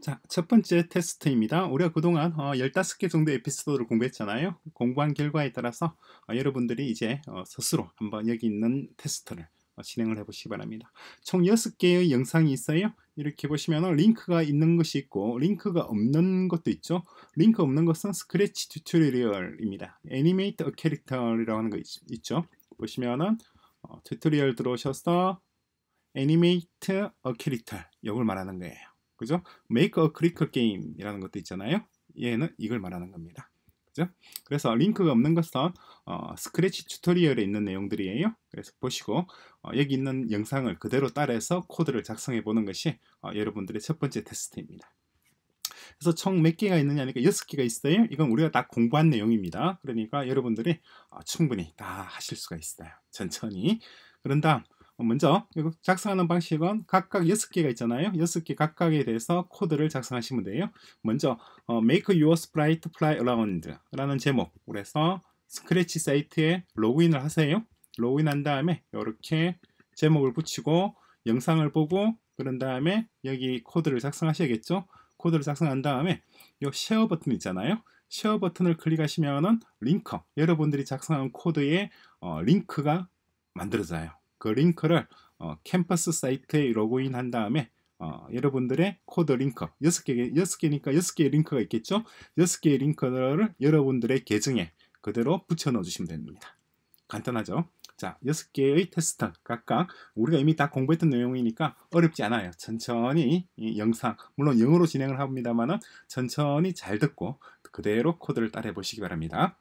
자, 첫 번째 테스트입니다. 우리가 그동안 어, 15개 정도 에피소드를 공부했잖아요. 공부한 결과에 따라서 어, 여러분들이 이제 어, 스스로 한번 여기 있는 테스트를 어, 진행을 해보시기 바랍니다. 총 6개의 영상이 있어요. 이렇게 보시면 링크가 있는 것이 있고 링크가 없는 것도 있죠. 링크 없는 것은 스크래치 튜토리얼입니다. 애니메이트 캐릭터라고 하는 거 있, 죠 보시면은 어, 튜토리얼 들어오셔서 애니메이트 어, 캐릭터 이걸 말하는 거예요. 그죠? Make a click game이라는 것도 있잖아요. 얘는 이걸 말하는 겁니다. 그죠? 그래서 링크가 없는 것은 어, 스크래치 튜토리얼에 있는 내용들이에요. 그래서 보시고 어, 여기 있는 영상을 그대로 따라서 코드를 작성해 보는 것이 어, 여러분들의 첫 번째 테스트입니다. 그래서 총 몇 개가 있느냐 하니까 여섯 개가 있어요. 이건 우리가 다 공부한 내용입니다. 그러니까 여러분들이 어, 충분히 다 하실 수가 있어요. 천천히. 그런 다음 먼저 작성하는 방식은 각각 6개가 있잖아요. 6개 각각에 대해서 코드를 작성하시면 돼요. 먼저 어, Make Your Sprite Fly Around라는 제목으로 해서 스크래치 사이트에 로그인을 하세요. 로그인한 다음에 이렇게 제목을 붙이고 영상을 보고 그런 다음에 여기 코드를 작성하셔야겠죠. 코드를 작성한 다음에 이 쉐어 버튼 있잖아요. 쉐어 버튼을 클릭하시면은 링크 여러분들이 작성한 코드에 어, 링크가 만들어져요. 그 링크를 어, 캠퍼스 사이트에 로그인한 다음에 어, 여러분들의 코드 링크 6개, 6개니까 6개의 링크가 있겠죠 6개의 링크를 여러분들의 계정에 그대로 붙여 넣어 주시면 됩니다 간단하죠 자 6개의 테스트 각각 우리가 이미 다 공부했던 내용이니까 어렵지 않아요 천천히 영상 물론 영어로 진행을 합니다만 천천히 잘 듣고 그대로 코드를 따라해 보시기 바랍니다